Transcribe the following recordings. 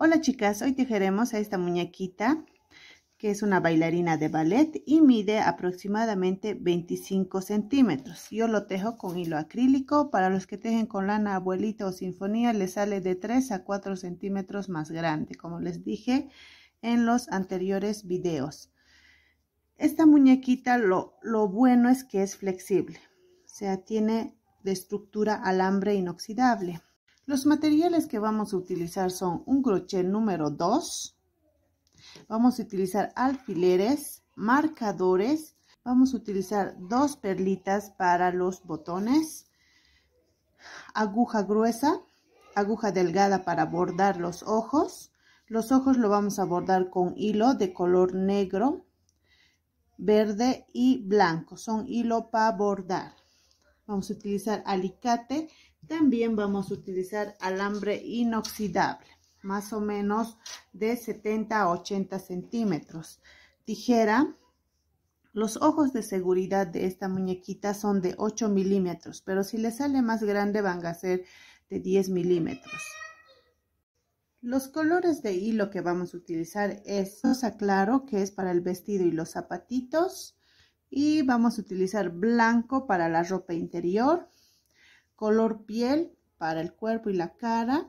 Hola chicas, hoy tejeremos a esta muñequita que es una bailarina de ballet y mide aproximadamente 25 centímetros. Yo lo tejo con hilo acrílico. Para los que tejen con lana abuelita o sinfonía, le sale de 3 a 4 centímetros más grande, como les dije en los anteriores videos. Esta muñequita, lo, lo bueno es que es flexible. O sea, tiene de estructura alambre inoxidable. Los materiales que vamos a utilizar son un crochet número 2. Vamos a utilizar alfileres, marcadores. Vamos a utilizar dos perlitas para los botones. Aguja gruesa, aguja delgada para bordar los ojos. Los ojos lo vamos a bordar con hilo de color negro, verde y blanco. Son hilo para bordar. Vamos a utilizar alicate también vamos a utilizar alambre inoxidable, más o menos de 70 a 80 centímetros. Tijera. Los ojos de seguridad de esta muñequita son de 8 milímetros, pero si le sale más grande van a ser de 10 milímetros. Los colores de hilo que vamos a utilizar es rosa claro, que es para el vestido y los zapatitos. Y vamos a utilizar blanco para la ropa interior, color piel para el cuerpo y la cara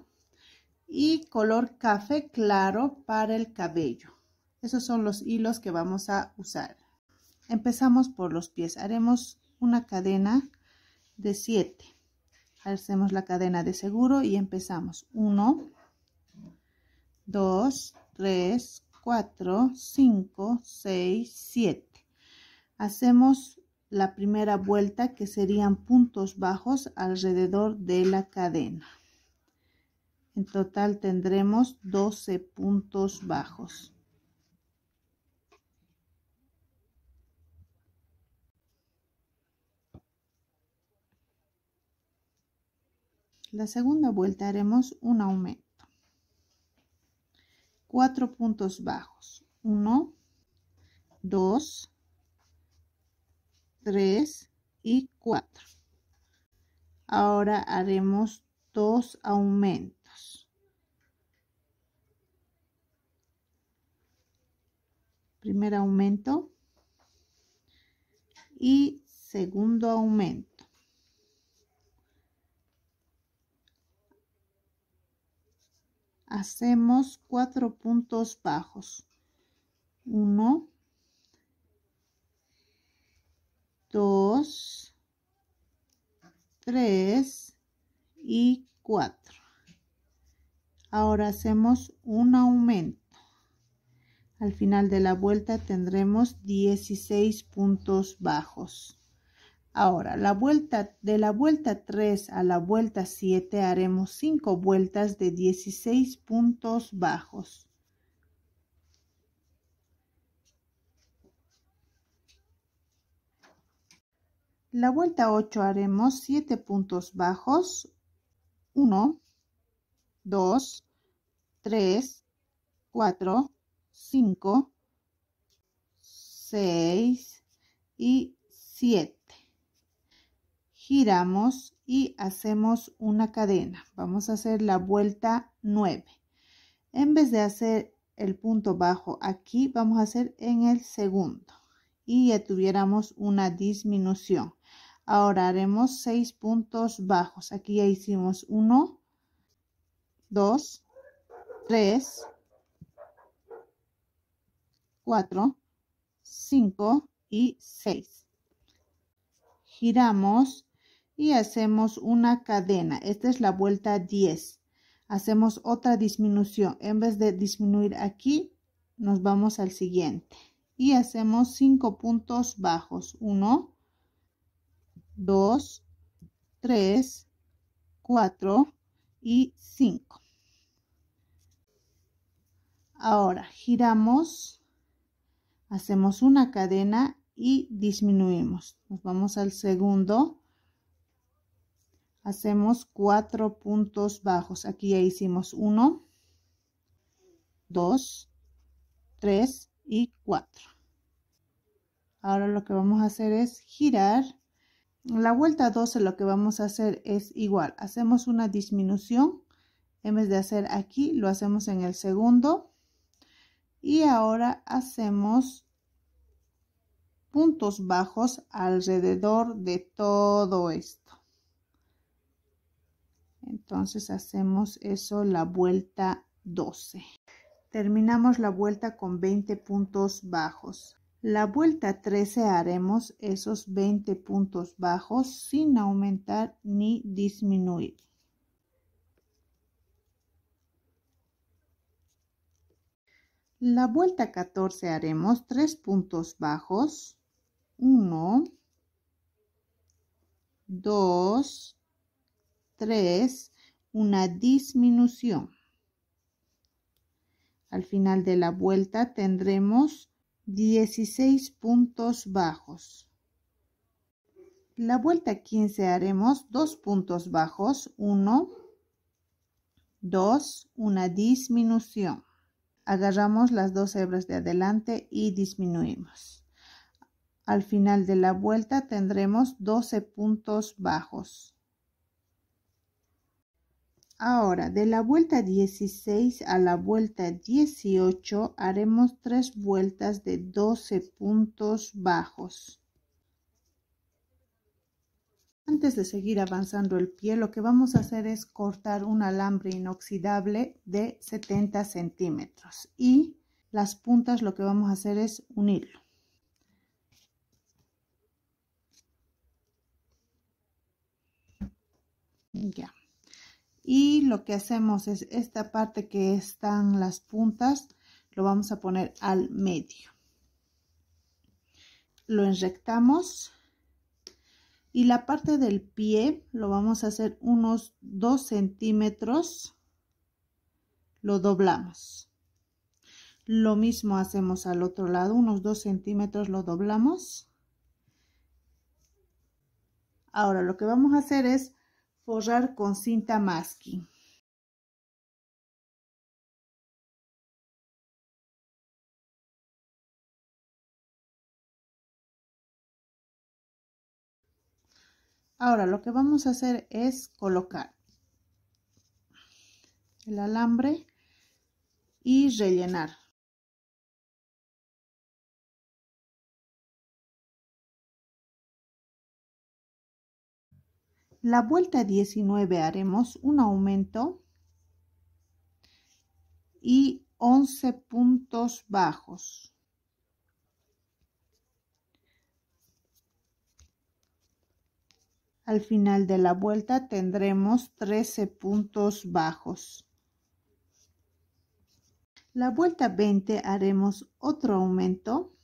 y color café claro para el cabello. Esos son los hilos que vamos a usar. Empezamos por los pies. Haremos una cadena de 7. Hacemos la cadena de seguro y empezamos. 1, 2, 3, 4, 5, 6, 7. Hacemos la primera vuelta que serían puntos bajos alrededor de la cadena. En total tendremos 12 puntos bajos. La segunda vuelta haremos un aumento. 4 puntos bajos. 1, 2, tres y cuatro Ahora haremos dos aumentos. Primer aumento y segundo aumento. Hacemos cuatro puntos bajos. Uno. 2, 3 y 4. Ahora hacemos un aumento. Al final de la vuelta tendremos 16 puntos bajos. Ahora, la vuelta, de la vuelta 3 a la vuelta 7 haremos 5 vueltas de 16 puntos bajos. La vuelta 8 haremos 7 puntos bajos. 1, 2, 3, 4, 5, 6 y 7. Giramos y hacemos una cadena. Vamos a hacer la vuelta 9. En vez de hacer el punto bajo aquí, vamos a hacer en el segundo. Y ya tuviéramos una disminución Ahora haremos 6 puntos bajos. Aquí ya hicimos 1, 2, 3, 4, 5 y 6. Giramos y hacemos una cadena. Esta es la vuelta 10. Hacemos otra disminución. En vez de disminuir aquí, nos vamos al siguiente. Y hacemos 5 puntos bajos. 1, 2, 3, 4 y 5. Ahora giramos, hacemos una cadena y disminuimos. Nos vamos al segundo. Hacemos cuatro puntos bajos. Aquí ya hicimos 1, 2, 3 y 4. Ahora lo que vamos a hacer es girar la vuelta 12 lo que vamos a hacer es igual, hacemos una disminución, en vez de hacer aquí, lo hacemos en el segundo. Y ahora hacemos puntos bajos alrededor de todo esto. Entonces hacemos eso la vuelta 12. Terminamos la vuelta con 20 puntos bajos. La vuelta 13 haremos esos 20 puntos bajos sin aumentar ni disminuir. La vuelta 14 haremos 3 puntos bajos, 1, 2, 3, una disminución. Al final de la vuelta tendremos 16 puntos bajos. La vuelta 15 haremos dos puntos bajos, 1, 2, una disminución. Agarramos las dos hebras de adelante y disminuimos. Al final de la vuelta tendremos 12 puntos bajos. Ahora, de la vuelta 16 a la vuelta 18 haremos tres vueltas de 12 puntos bajos. Antes de seguir avanzando el pie, lo que vamos a hacer es cortar un alambre inoxidable de 70 centímetros y las puntas lo que vamos a hacer es unirlo. Ya y lo que hacemos es esta parte que están las puntas lo vamos a poner al medio lo enrectamos y la parte del pie lo vamos a hacer unos 2 centímetros lo doblamos lo mismo hacemos al otro lado unos 2 centímetros lo doblamos ahora lo que vamos a hacer es borrar con cinta masking. Ahora lo que vamos a hacer es colocar el alambre y rellenar. la vuelta 19 haremos un aumento y 11 puntos bajos. Al final de la vuelta tendremos 13 puntos bajos. La vuelta 20 haremos otro aumento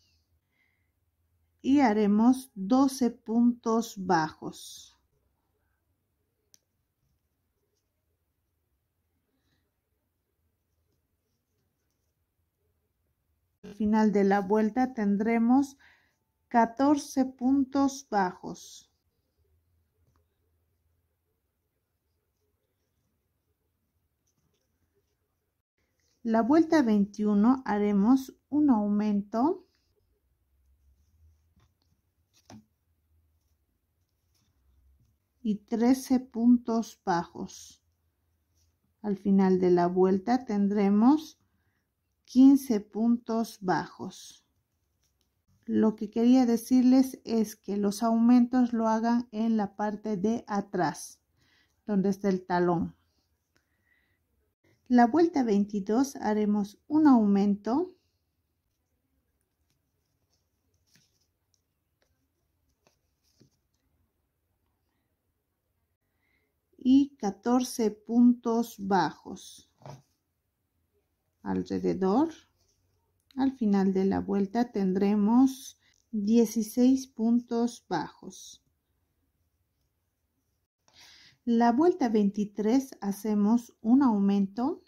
y haremos 12 puntos bajos. final de la vuelta tendremos 14 puntos bajos. La vuelta 21 haremos un aumento y 13 puntos bajos. Al final de la vuelta tendremos 15 puntos bajos. Lo que quería decirles es que los aumentos lo hagan en la parte de atrás, donde está el talón. La vuelta 22 haremos un aumento. Y 14 puntos bajos alrededor. Al final de la vuelta tendremos 16 puntos bajos. La vuelta 23 hacemos un aumento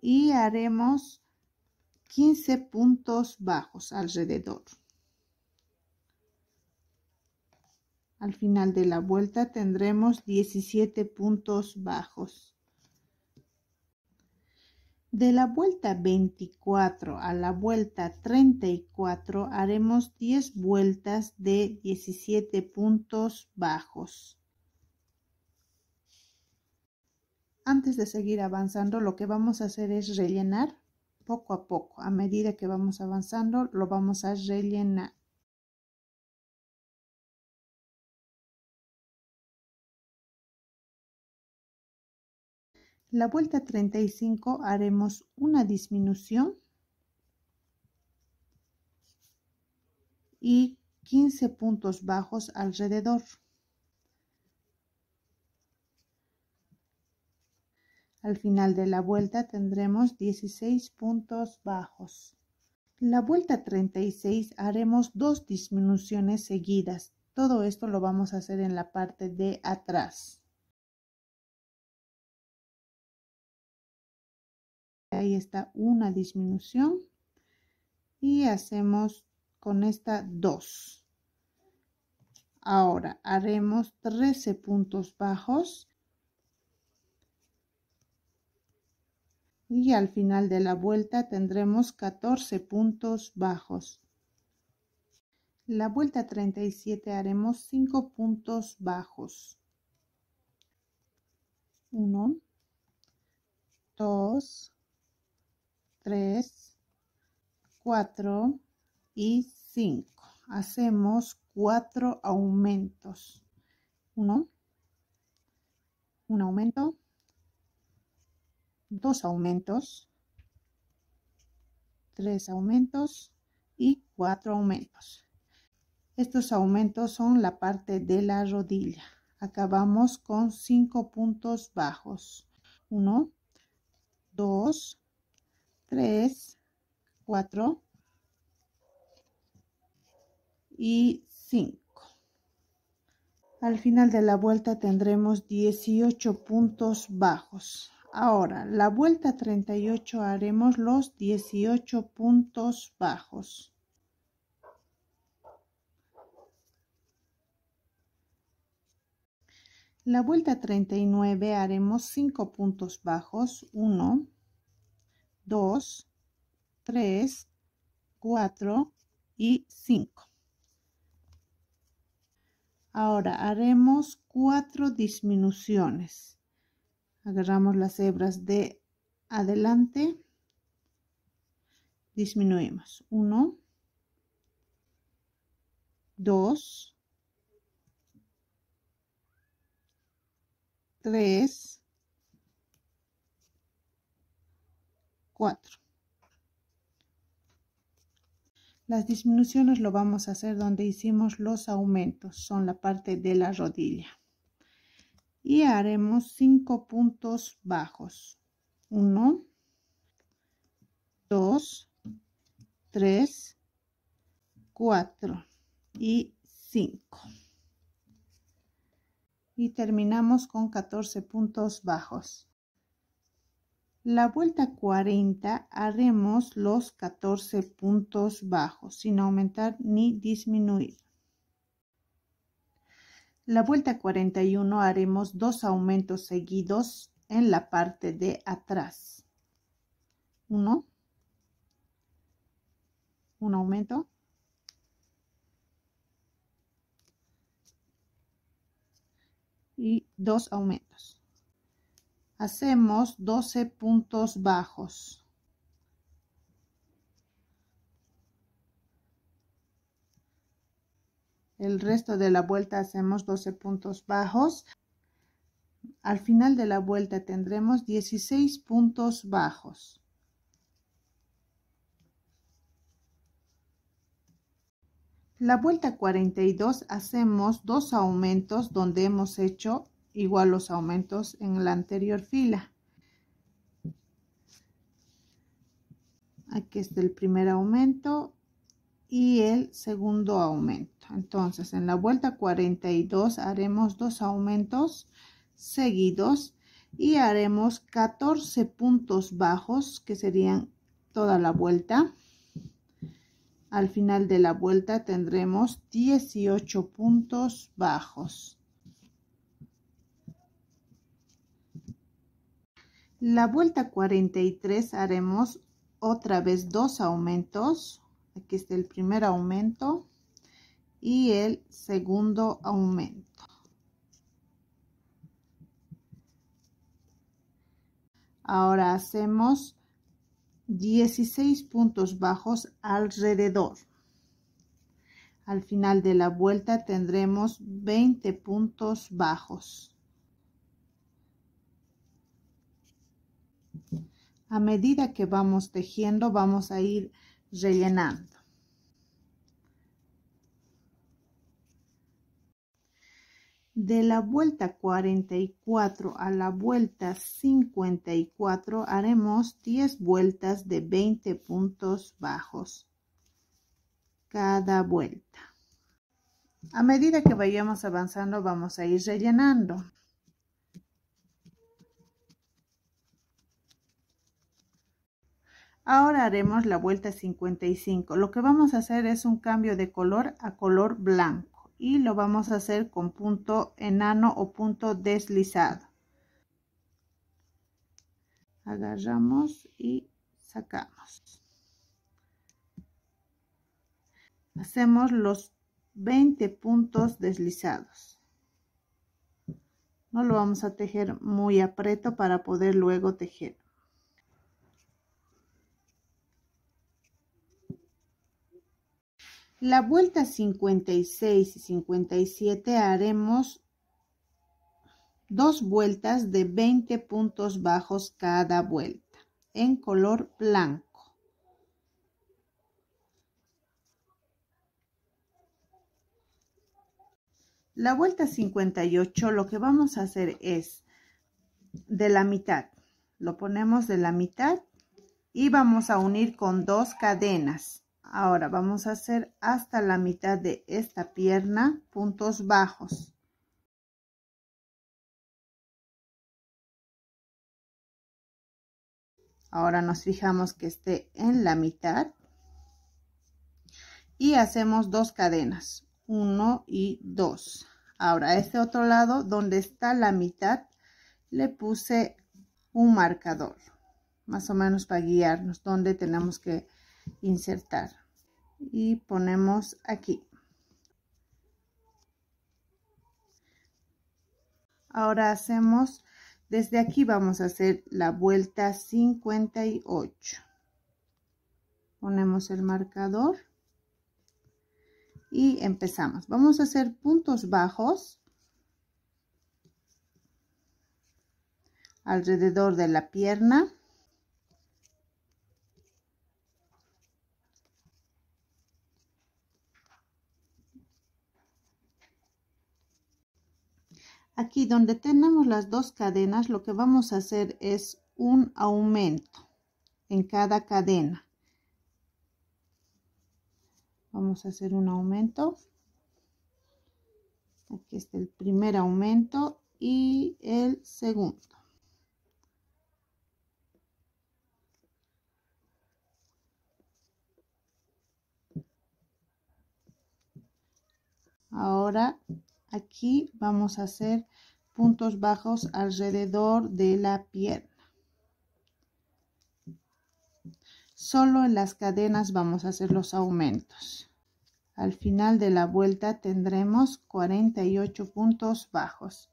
y haremos 15 puntos bajos alrededor. Al final de la vuelta tendremos 17 puntos bajos. De la vuelta 24 a la vuelta 34 haremos 10 vueltas de 17 puntos bajos. Antes de seguir avanzando, lo que vamos a hacer es rellenar poco a poco. A medida que vamos avanzando, lo vamos a rellenar. la vuelta 35 haremos una disminución y 15 puntos bajos alrededor. Al final de la vuelta tendremos 16 puntos bajos. La vuelta 36 haremos dos disminuciones seguidas. Todo esto lo vamos a hacer en la parte de atrás. ahí está una disminución y hacemos con esta 2 ahora haremos 13 puntos bajos y al final de la vuelta tendremos 14 puntos bajos la vuelta 37 haremos 5 puntos bajos 1 2 3, 4 y 5. Hacemos cuatro aumentos. 1, un aumento, dos aumentos, tres aumentos y cuatro aumentos. Estos aumentos son la parte de la rodilla. Acabamos con cinco puntos bajos. 1, 2, 3, 4 y 5. Al final de la vuelta tendremos 18 puntos bajos. Ahora, la vuelta 38 haremos los 18 puntos bajos. La vuelta 39 haremos 5 puntos bajos, 1, 2, 3, 4 y 5. Ahora haremos cuatro disminuciones. Agarramos las hebras de adelante. Disminuimos. 1, 2, 3, Las disminuciones lo vamos a hacer donde hicimos los aumentos, son la parte de la rodilla. Y haremos 5 puntos bajos. 1, 2, 3, 4 y 5. Y terminamos con 14 puntos bajos. La vuelta 40 haremos los 14 puntos bajos sin aumentar ni disminuir. La vuelta 41 haremos dos aumentos seguidos en la parte de atrás. Uno, un aumento. Y dos aumentos hacemos 12 puntos bajos. El resto de la vuelta hacemos 12 puntos bajos. Al final de la vuelta tendremos 16 puntos bajos. La vuelta 42 hacemos dos aumentos donde hemos hecho igual los aumentos en la anterior fila. Aquí está el primer aumento y el segundo aumento. Entonces, en la vuelta 42 haremos dos aumentos seguidos y haremos 14 puntos bajos que serían toda la vuelta. Al final de la vuelta tendremos 18 puntos bajos. La vuelta 43 haremos otra vez dos aumentos. Aquí está el primer aumento y el segundo aumento. Ahora hacemos 16 puntos bajos alrededor. Al final de la vuelta tendremos 20 puntos bajos. A medida que vamos tejiendo, vamos a ir rellenando. De la vuelta 44 a la vuelta 54 haremos 10 vueltas de 20 puntos bajos cada vuelta. A medida que vayamos avanzando vamos a ir rellenando. Ahora haremos la vuelta 55. Lo que vamos a hacer es un cambio de color a color blanco y lo vamos a hacer con punto enano o punto deslizado. Agarramos y sacamos. Hacemos los 20 puntos deslizados. No lo vamos a tejer muy apreto para poder luego tejer. La vuelta 56 y 57 haremos dos vueltas de 20 puntos bajos cada vuelta en color blanco. La vuelta 58 lo que vamos a hacer es de la mitad, lo ponemos de la mitad y vamos a unir con dos cadenas. Ahora vamos a hacer hasta la mitad de esta pierna puntos bajos. Ahora nos fijamos que esté en la mitad y hacemos dos cadenas, Uno y dos. Ahora este otro lado donde está la mitad le puse un marcador, más o menos para guiarnos donde tenemos que insertar y ponemos aquí ahora hacemos desde aquí vamos a hacer la vuelta 58 ponemos el marcador y empezamos vamos a hacer puntos bajos alrededor de la pierna Aquí donde tenemos las dos cadenas, lo que vamos a hacer es un aumento en cada cadena. Vamos a hacer un aumento. Aquí está el primer aumento y el segundo. Ahora Aquí vamos a hacer puntos bajos alrededor de la pierna. Solo en las cadenas vamos a hacer los aumentos. Al final de la vuelta tendremos 48 puntos bajos.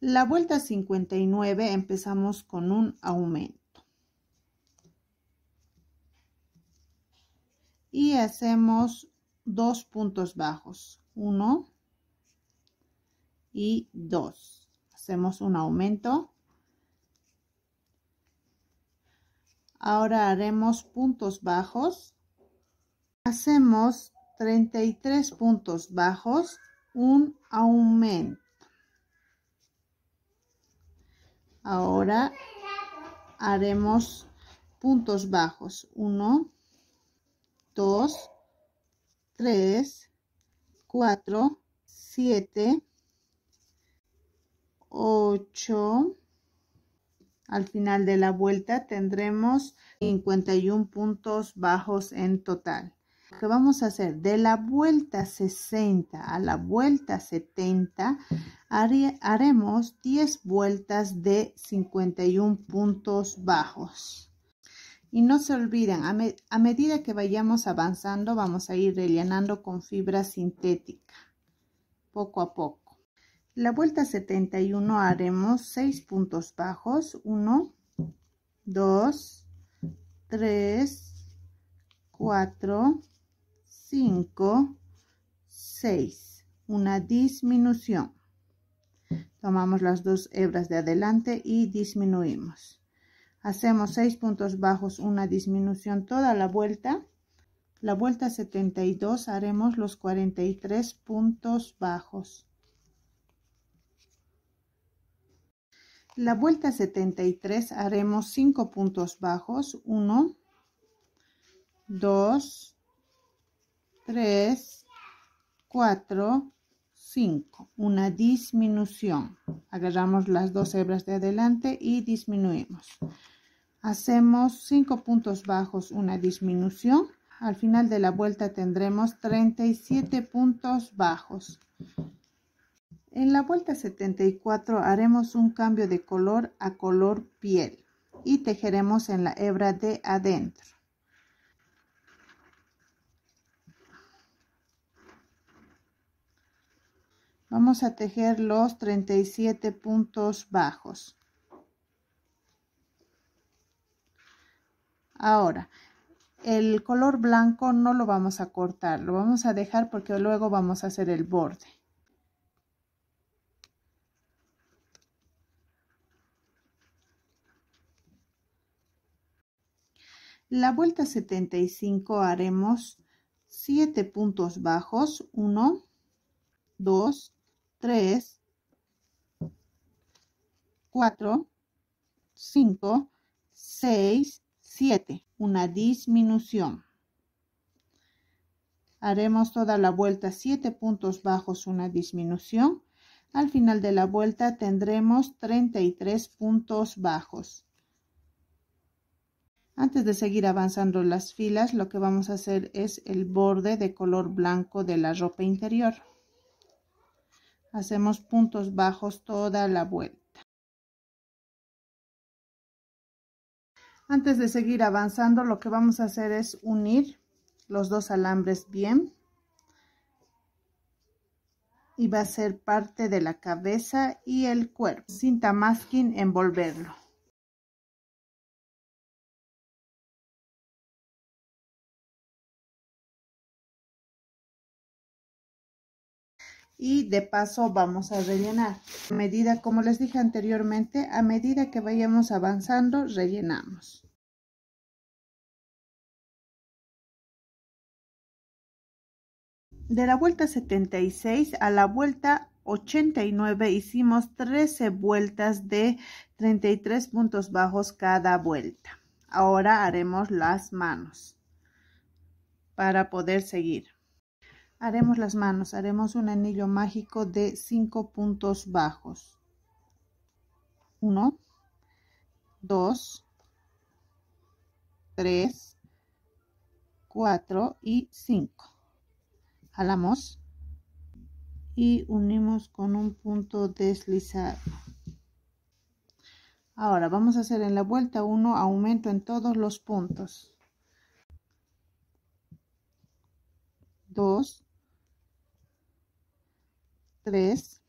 La vuelta 59 empezamos con un aumento. Y hacemos dos puntos bajos. Uno y 2. Hacemos un aumento. Ahora haremos puntos bajos. Hacemos 33 puntos bajos, un aumento. Ahora haremos puntos bajos. 1, 2, 3, 4, 7, 8, al final de la vuelta tendremos 51 puntos bajos en total. ¿Qué vamos a hacer? De la vuelta 60 a la vuelta 70 haremos 10 vueltas de 51 puntos bajos. Y no se olviden, a medida que vayamos avanzando vamos a ir rellenando con fibra sintética, poco a poco. La vuelta 71 haremos 6 puntos bajos, 1, 2, 3, 4, 5, 6, una disminución. Tomamos las dos hebras de adelante y disminuimos. Hacemos 6 puntos bajos, una disminución toda la vuelta. La vuelta 72 haremos los 43 puntos bajos. La vuelta 73 haremos 5 puntos bajos. 1, 2, 3, 4, 5. Una disminución. Agarramos las dos hebras de adelante y disminuimos. Hacemos 5 puntos bajos, una disminución. Al final de la vuelta tendremos 37 puntos bajos. En la vuelta 74 haremos un cambio de color a color piel y tejeremos en la hebra de adentro. Vamos a tejer los 37 puntos bajos. Ahora, el color blanco no lo vamos a cortar, lo vamos a dejar porque luego vamos a hacer el borde. La vuelta 75 haremos 7 puntos bajos, 1, 2, 3, 4, 5, 6, 7, una disminución. Haremos toda la vuelta 7 puntos bajos, una disminución. Al final de la vuelta tendremos 33 puntos bajos. Antes de seguir avanzando las filas, lo que vamos a hacer es el borde de color blanco de la ropa interior. Hacemos puntos bajos toda la vuelta. Antes de seguir avanzando, lo que vamos a hacer es unir los dos alambres bien. Y va a ser parte de la cabeza y el cuerpo. Cinta masking envolverlo. y de paso vamos a rellenar. A medida, como les dije anteriormente, a medida que vayamos avanzando, rellenamos. De la vuelta 76 a la vuelta 89 hicimos 13 vueltas de 33 puntos bajos cada vuelta. Ahora haremos las manos para poder seguir haremos las manos, haremos un anillo mágico de 5 puntos bajos. 1, 2, 3, 4 y 5. Jalamos y unimos con un punto deslizado. Ahora vamos a hacer en la vuelta 1 aumento en todos los puntos. 2, 3,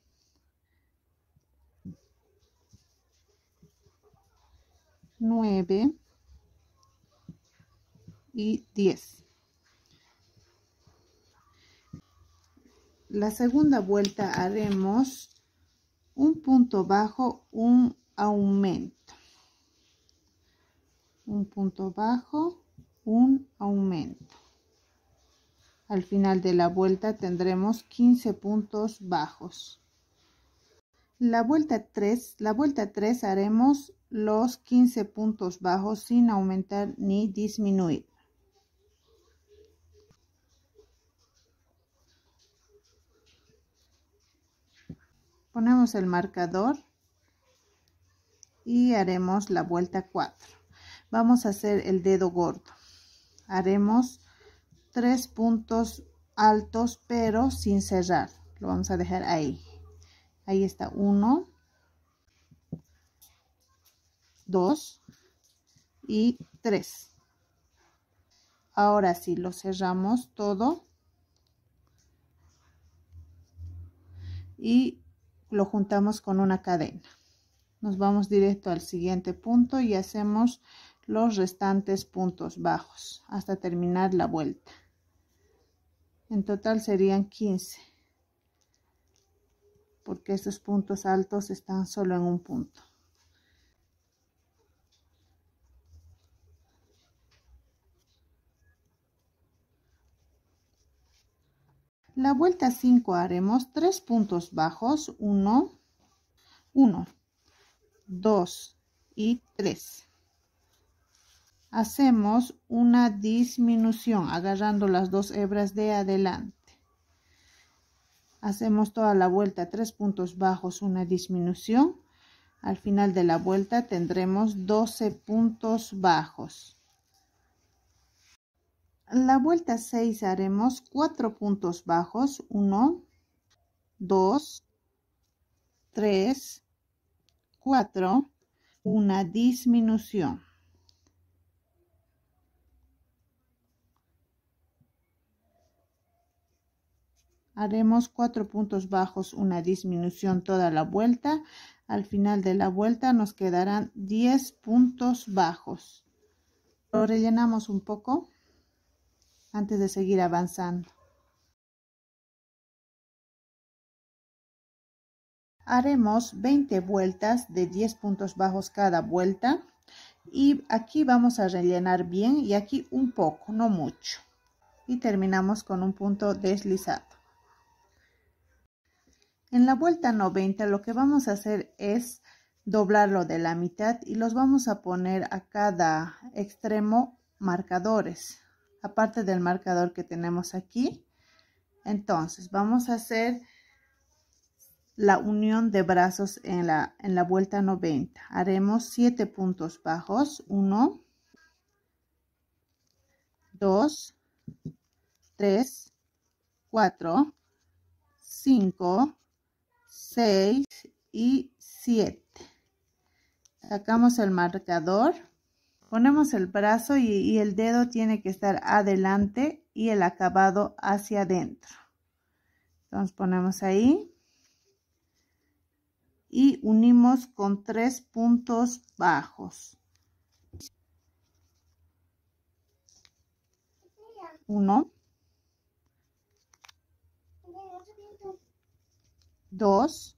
9 y 10. La segunda vuelta haremos un punto bajo, un aumento. Un punto bajo, un aumento. Al final de la vuelta tendremos 15 puntos bajos. La vuelta 3, la vuelta 3 haremos los 15 puntos bajos sin aumentar ni disminuir. Ponemos el marcador y haremos la vuelta 4. Vamos a hacer el dedo gordo. Haremos tres puntos altos pero sin cerrar lo vamos a dejar ahí ahí está uno dos y tres ahora sí lo cerramos todo y lo juntamos con una cadena nos vamos directo al siguiente punto y hacemos los restantes puntos bajos hasta terminar la vuelta en total serían 15. Porque estos puntos altos están solo en un punto. La vuelta 5 haremos tres puntos bajos, 1, 1, 2 y 3 hacemos una disminución agarrando las dos hebras de adelante. Hacemos toda la vuelta, tres puntos bajos, una disminución. Al final de la vuelta tendremos 12 puntos bajos. La vuelta 6 haremos cuatro puntos bajos, 1, 2, 3, 4, una disminución. Haremos cuatro puntos bajos, una disminución toda la vuelta. Al final de la vuelta nos quedarán 10 puntos bajos. Lo rellenamos un poco antes de seguir avanzando. Haremos 20 vueltas de 10 puntos bajos cada vuelta y aquí vamos a rellenar bien y aquí un poco, no mucho. Y terminamos con un punto deslizado. En la vuelta 90 lo que vamos a hacer es doblarlo de la mitad y los vamos a poner a cada extremo marcadores, aparte del marcador que tenemos aquí. Entonces vamos a hacer la unión de brazos en la, en la vuelta 90. Haremos 7 puntos bajos, 1, 2, 3, 4, 5, 6 y 7. Sacamos el marcador, ponemos el brazo y, el dedo tiene que estar adelante y el acabado hacia adentro. Entonces ponemos ahí y unimos con tres puntos bajos. Uno. 2,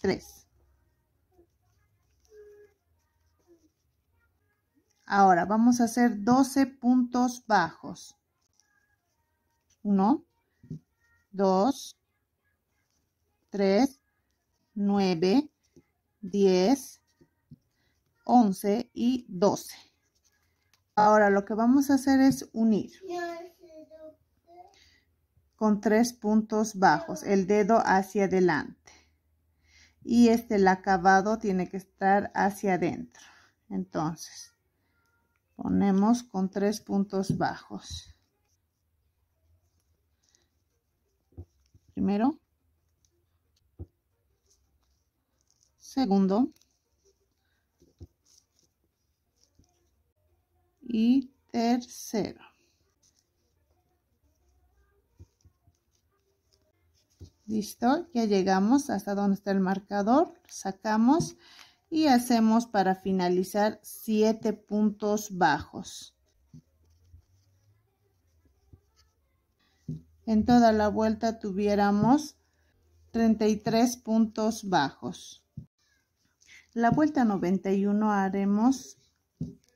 3. Ahora vamos a hacer 12 puntos bajos. 1, 2, 3, 9, 10, 11 y 12. Ahora lo que vamos a hacer es unir con tres puntos bajos, el dedo hacia adelante. Y este, el acabado tiene que estar hacia adentro. Entonces, ponemos con tres puntos bajos. Primero. Segundo. y tercero. Listo, ya llegamos hasta donde está el marcador, sacamos y hacemos para finalizar 7 puntos bajos. En toda la vuelta tuviéramos 33 puntos bajos. La vuelta 91 haremos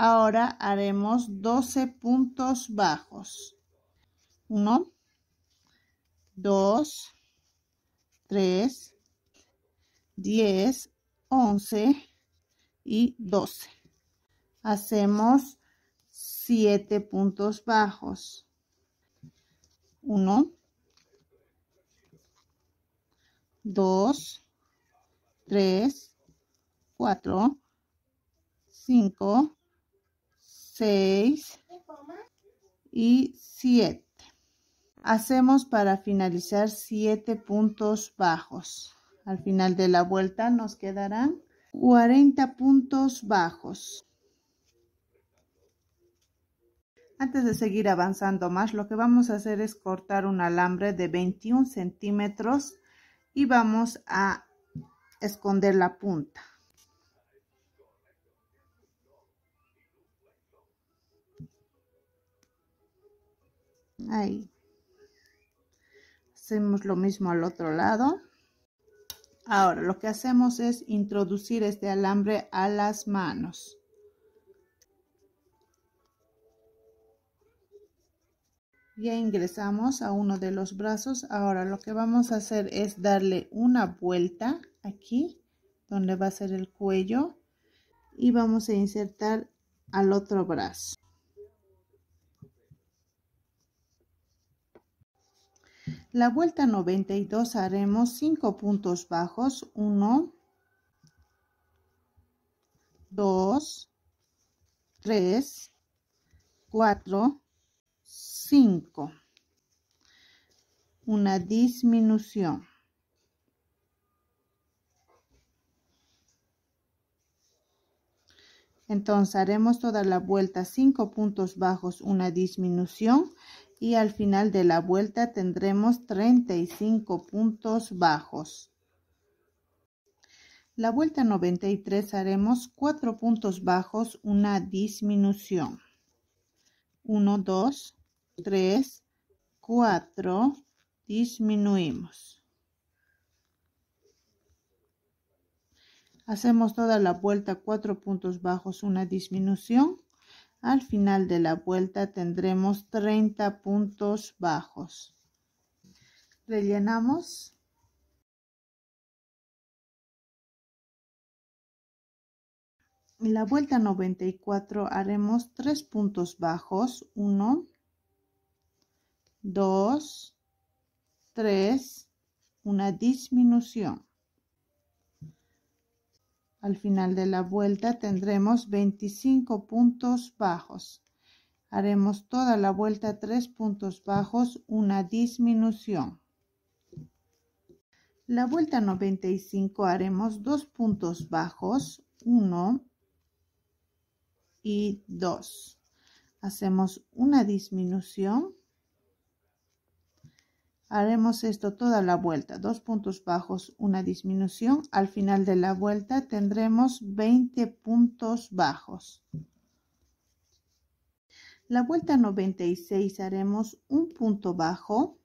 Ahora haremos 12 puntos bajos. 1, 2, 3, 10, 11 y 12. Hacemos 7 puntos bajos. 1, 2, 3, 4, 5, 6 y 7. Hacemos para finalizar 7 puntos bajos. Al final de la vuelta nos quedarán 40 puntos bajos. Antes de seguir avanzando más, lo que vamos a hacer es cortar un alambre de 21 centímetros y vamos a esconder la punta. ahí hacemos lo mismo al otro lado ahora lo que hacemos es introducir este alambre a las manos ya ingresamos a uno de los brazos ahora lo que vamos a hacer es darle una vuelta aquí donde va a ser el cuello y vamos a insertar al otro brazo La vuelta 92 haremos 5 puntos bajos, 1, 2, 3, 4, 5. Una disminución. Entonces haremos toda la vuelta 5 puntos bajos, una disminución y al final de la vuelta tendremos 35 puntos bajos. La vuelta 93 haremos 4 puntos bajos, una disminución. 1, 2, 3, 4, disminuimos. Hacemos toda la vuelta 4 puntos bajos, una disminución al final de la vuelta tendremos 30 puntos bajos. Rellenamos. En la vuelta 94 haremos 3 puntos bajos. 1, 2, 3, una disminución. Al final de la vuelta tendremos 25 puntos bajos. Haremos toda la vuelta 3 puntos bajos, una disminución. La vuelta 95 haremos 2 puntos bajos, 1 y 2. Hacemos una disminución Haremos esto toda la vuelta, dos puntos bajos, una disminución. Al final de la vuelta tendremos 20 puntos bajos. La vuelta 96 haremos un punto bajo,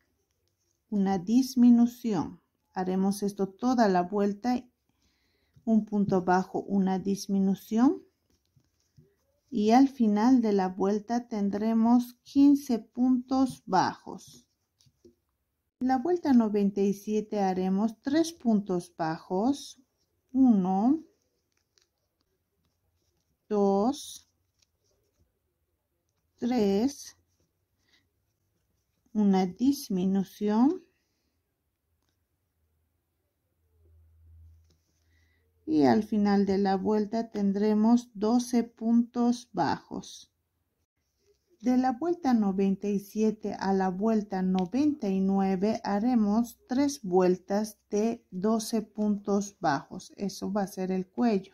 una disminución. Haremos esto toda la vuelta, un punto bajo, una disminución. Y al final de la vuelta tendremos 15 puntos bajos. La vuelta 97 haremos 3 puntos bajos. 1, 2, 3, una disminución. Y al final de la vuelta tendremos 12 puntos bajos. De la vuelta 97 a la vuelta 99 haremos tres vueltas de 12 puntos bajos. Eso va a ser el cuello.